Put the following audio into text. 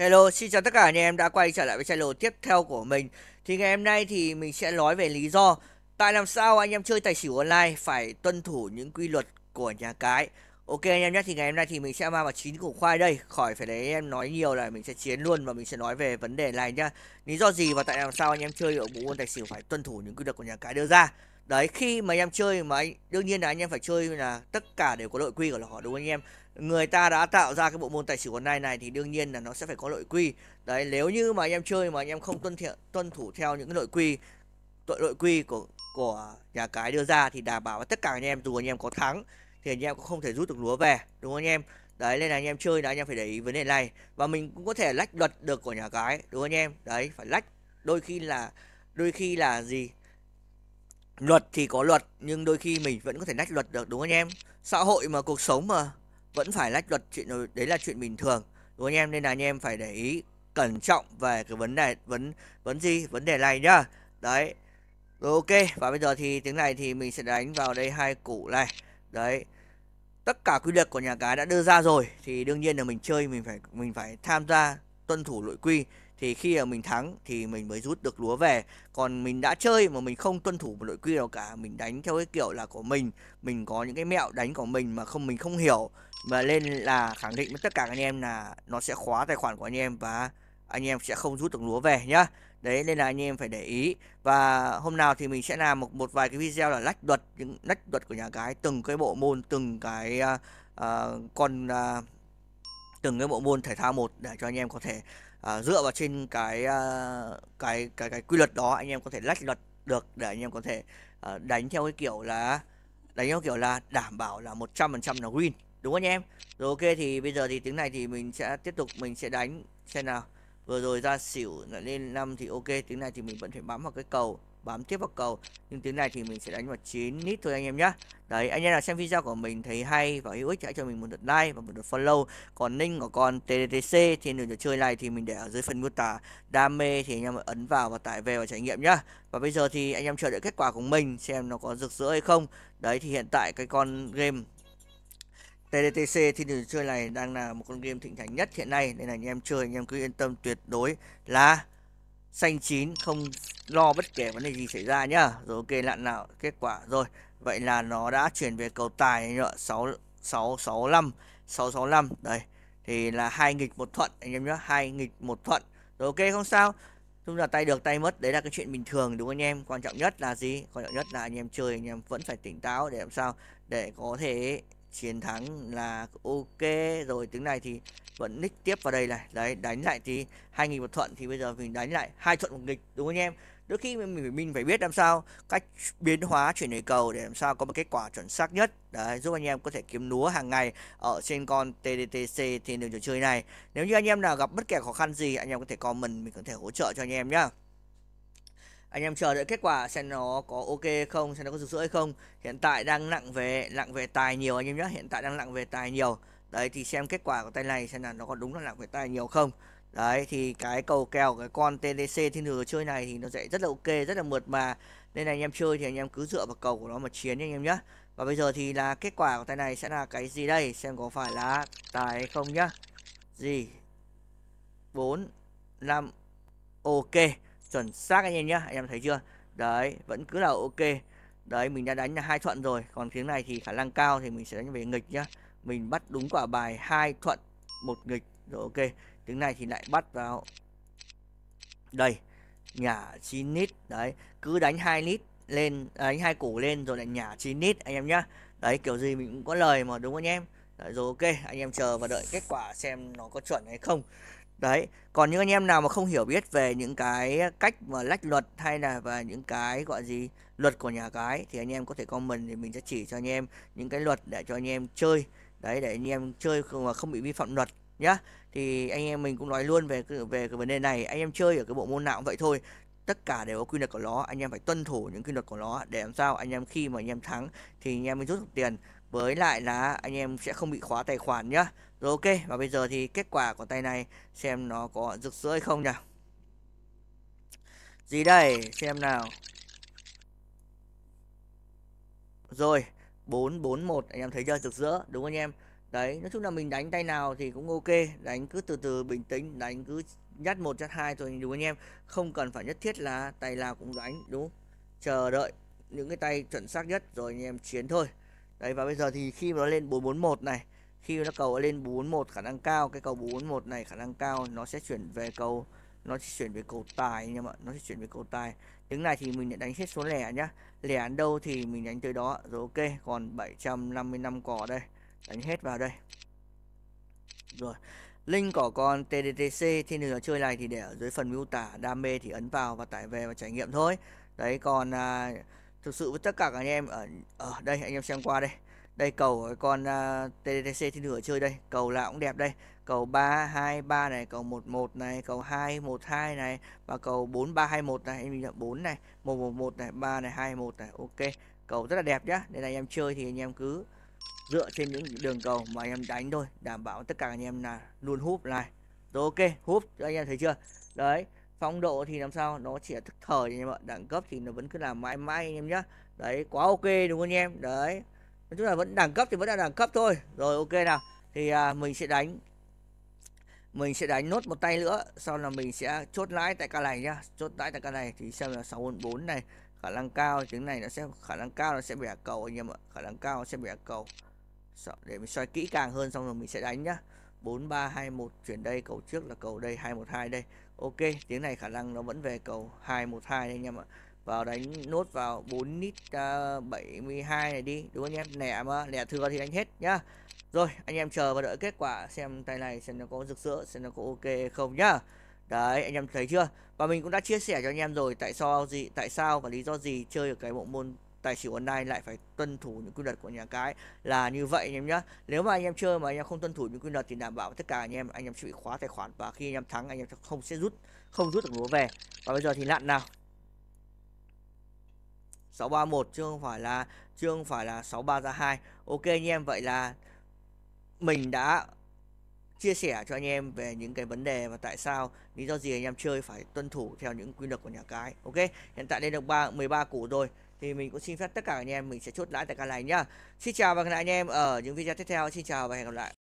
Hello, xin chào tất cả anh em đã quay trở lại với channel tiếp theo của mình Thì ngày hôm nay thì mình sẽ nói về lý do Tại làm sao anh em chơi tài xỉu online phải tuân thủ những quy luật của nhà cái Ok anh em nhé, thì ngày hôm nay thì mình sẽ mang vào chín củ khoai đây Khỏi phải đấy em nói nhiều là mình sẽ chiến luôn và mình sẽ nói về vấn đề này nhá Lý do gì và tại làm sao anh em chơi ở bộ môn tài xỉu phải tuân thủ những quy luật của nhà cái đưa ra đấy khi mà anh em chơi mà anh đương nhiên là anh em phải chơi là tất cả đều có nội quy của họ đúng không anh em người ta đã tạo ra cái bộ môn tài xỉu online này thì đương nhiên là nó sẽ phải có nội quy đấy nếu như mà anh em chơi mà anh em không tuân thiện tuân thủ theo những cái nội quy tội nội quy của của nhà cái đưa ra thì đảm bảo tất cả anh em dù anh em có thắng thì anh em cũng không thể rút được lúa về đúng không anh em đấy nên là anh em chơi là anh em phải để ý vấn đề này và mình cũng có thể lách luật được của nhà cái đúng không anh em đấy phải lách đôi khi là đôi khi là gì luật thì có luật nhưng đôi khi mình vẫn có thể lách luật được đúng không anh em xã hội mà cuộc sống mà vẫn phải lách luật chuyện đấy là chuyện bình thường đúng không anh em nên là anh em phải để ý cẩn trọng về cái vấn đề vấn vấn gì vấn đề này nhá đấy rồi ok và bây giờ thì tiếng này thì mình sẽ đánh vào đây hai củ này đấy tất cả quy luật của nhà cái đã đưa ra rồi thì đương nhiên là mình chơi mình phải mình phải tham gia tuân thủ nội quy thì khi mà mình thắng thì mình mới rút được lúa về còn mình đã chơi mà mình không tuân thủ một nội quy nào cả mình đánh theo cái kiểu là của mình mình có những cái mẹo đánh của mình mà không mình không hiểu và nên là khẳng định với tất cả anh em là nó sẽ khóa tài khoản của anh em và anh em sẽ không rút được lúa về nhá đấy nên là anh em phải để ý và hôm nào thì mình sẽ làm một một vài cái video là lách luật những lách luật của nhà cái từng cái bộ môn từng cái uh, uh, con uh, từng cái bộ môn thể thao một để cho anh em có thể à, dựa vào trên cái à, cái cái cái quy luật đó anh em có thể lách luật được để anh em có thể à, đánh theo cái kiểu là đánh theo kiểu là đảm bảo là 100% là win đúng không anh em rồi ok thì bây giờ thì tiếng này thì mình sẽ tiếp tục mình sẽ đánh xem nào vừa rồi ra xỉu lại lên năm thì ok tiếng này thì mình vẫn phải bám vào cái cầu bám tiếp vào cầu nhưng tiếng này thì mình sẽ đánh vào 9 nít thôi anh em nhé đấy anh em nào xem video của mình thấy hay và hữu ích hãy cho mình một lượt like và một lượt follow còn link của con TTC thì nửa trò chơi này thì mình để ở dưới phần mô tả đam mê thì anh em ấn vào và tải về và trải nghiệm nhá và bây giờ thì anh em chờ đợi kết quả của mình xem nó có rực rỡ hay không đấy thì hiện tại cái con game TDTC thì đường chơi này đang là một con game thịnh hành nhất hiện nay nên là anh em chơi anh em cứ yên tâm tuyệt đối là xanh chín không lo bất kể vấn đề gì xảy ra nhá rồi ok lặn nào kết quả rồi vậy là nó đã chuyển về cầu tài nhá 6665 665 đây thì là hai nghịch một thuận anh em nhá hai nghịch một thuận rồi ok không sao chúng là tay được tay mất đấy là cái chuyện bình thường đúng không anh em quan trọng nhất là gì quan trọng nhất là anh em chơi anh em vẫn phải tỉnh táo để làm sao để có thể chiến thắng là ok rồi tiếng này thì vẫn nick tiếp vào đây này đấy đánh lại thì hai nghịch một thuận thì bây giờ mình đánh lại hai thuận một nghịch đúng không anh em đôi khi mình mình phải biết làm sao cách biến hóa chuyển đổi cầu để làm sao có một kết quả chuẩn xác nhất đấy giúp anh em có thể kiếm lúa hàng ngày ở trên con TDTC trên đường trò chơi này nếu như anh em nào gặp bất kể khó khăn gì anh em có thể comment mình có thể hỗ trợ cho anh em nhá anh em chờ đợi kết quả xem nó có ok không xem nó có rực rỡ hay không hiện tại đang nặng về nặng về tài nhiều anh em nhé hiện tại đang nặng về tài nhiều đấy thì xem kết quả của tay này xem là nó có đúng là nặng về tài nhiều không đấy thì cái cầu kèo cái con TDC thiên thừa chơi này thì nó sẽ rất là ok rất là mượt mà nên là anh em chơi thì anh em cứ dựa vào cầu của nó mà chiến nha anh em nhé và bây giờ thì là kết quả của tay này sẽ là cái gì đây xem có phải là tài hay không nhá gì 4 5 ok chuẩn xác anh em nhá anh em thấy chưa đấy vẫn cứ là ok đấy mình đã đánh là hai thuận rồi còn tiếng này thì khả năng cao thì mình sẽ đánh về nghịch nhá mình bắt đúng quả bài hai thuận một nghịch rồi ok tiếng này thì lại bắt vào đây nhả 9 lít đấy cứ đánh 2 lít lên à, đánh hai củ lên rồi lại nhả 9 lít anh em nhá đấy kiểu gì mình cũng có lời mà đúng không anh em đấy, rồi ok anh em chờ và đợi kết quả xem nó có chuẩn hay không đấy còn những anh em nào mà không hiểu biết về những cái cách mà lách luật hay là và những cái gọi gì luật của nhà cái thì anh em có thể comment thì mình sẽ chỉ cho anh em những cái luật để cho anh em chơi đấy để anh em chơi mà không bị vi phạm luật nhá thì anh em mình cũng nói luôn về về cái vấn đề này anh em chơi ở cái bộ môn nào cũng vậy thôi tất cả đều có quy luật của nó anh em phải tuân thủ những quy luật của nó để làm sao anh em khi mà anh em thắng thì anh em mới rút được tiền với lại là anh em sẽ không bị khóa tài khoản nhá rồi ok và bây giờ thì kết quả của tay này xem nó có rực rỡ hay không nhỉ gì đây xem nào rồi 441 anh em thấy chưa rực rỡ đúng không anh em đấy nói chung là mình đánh tay nào thì cũng ok đánh cứ từ từ bình tĩnh đánh cứ nhát một nhát hai thôi đúng anh em không cần phải nhất thiết là tay nào cũng đánh đúng chờ đợi những cái tay chuẩn xác nhất rồi anh em chiến thôi đấy và bây giờ thì khi nó lên 441 này khi nó cầu lên 441 khả năng cao cái cầu 441 này khả năng cao nó sẽ chuyển về cầu nó sẽ chuyển về cầu tài anh em ạ nó sẽ chuyển về cầu tài những này thì mình đánh hết số lẻ nhá lẻ ăn đâu thì mình đánh tới đó rồi ok còn 755 cỏ đây đánh hết vào đây rồi link của con TDTC thì nửa chơi này thì để ở dưới phần mô tả đam mê thì ấn vào và tải về và trải nghiệm thôi đấy còn à, thực sự với tất cả các anh em ở ở đây anh em xem qua đây đây cầu của con uh, à, TDC thiên đường chơi đây cầu là cũng đẹp đây cầu 323 này, cầu 11 này, cầu 212 này và cầu 4321 này, em nhận 4 này, 111 này, 3 này, 21 này. Ok. Cầu rất là đẹp nhá. Nên là anh em chơi thì anh em cứ dựa trên những đường cầu mà anh em đánh thôi đảm bảo tất cả anh em là luôn húp này rồi ok húp anh em thấy chưa đấy phong độ thì làm sao nó chỉ là thức thời anh em ạ đẳng cấp thì nó vẫn cứ làm mãi mãi anh em nhá đấy quá ok đúng không anh em đấy nói chung là vẫn đẳng cấp thì vẫn là đẳng cấp thôi rồi ok nào thì à, mình sẽ đánh mình sẽ đánh nốt một tay nữa sau là mình sẽ chốt lãi tại ca này nhá chốt lãi tại ca này thì xem là sáu bốn này khả năng cao tiếng này nó sẽ khả năng cao nó sẽ bẻ cầu anh em ạ khả năng cao nó sẽ bẻ cầu để mình soi kỹ càng hơn xong rồi mình sẽ đánh nhá 4321 chuyển đây cầu trước là cầu đây 212 đây ok tiếng này khả năng nó vẫn về cầu 212 đây anh em ạ vào đánh nốt vào 4 nít uh, à, 72 này đi đúng không anh em lẻ mà lẻ thừa thì đánh hết nhá rồi anh em chờ và đợi kết quả xem tay này xem nó có rực rỡ xem nó có ok không nhá đấy anh em thấy chưa và mình cũng đã chia sẻ cho anh em rồi tại sao gì tại sao và lý do gì chơi ở cái bộ môn tài xỉu online lại phải tuân thủ những quy luật của nhà cái là như vậy anh em nhé nếu mà anh em chơi mà anh em không tuân thủ những quy luật thì đảm bảo tất cả anh em anh em sẽ bị khóa tài khoản và khi anh em thắng anh em không sẽ rút không rút được lúa về và bây giờ thì lặn nào 631 chứ không phải là chứ không phải là 63 ra 2 ok anh em vậy là mình đã chia sẻ cho anh em về những cái vấn đề và tại sao lý do gì anh em chơi phải tuân thủ theo những quy luật của nhà cái ok hiện tại lên được ba 13 củ rồi thì mình cũng xin phép tất cả anh em mình sẽ chốt lãi tại căn này nhá. Xin chào và hẹn gặp lại anh em ở những video tiếp theo. Xin chào và hẹn gặp lại.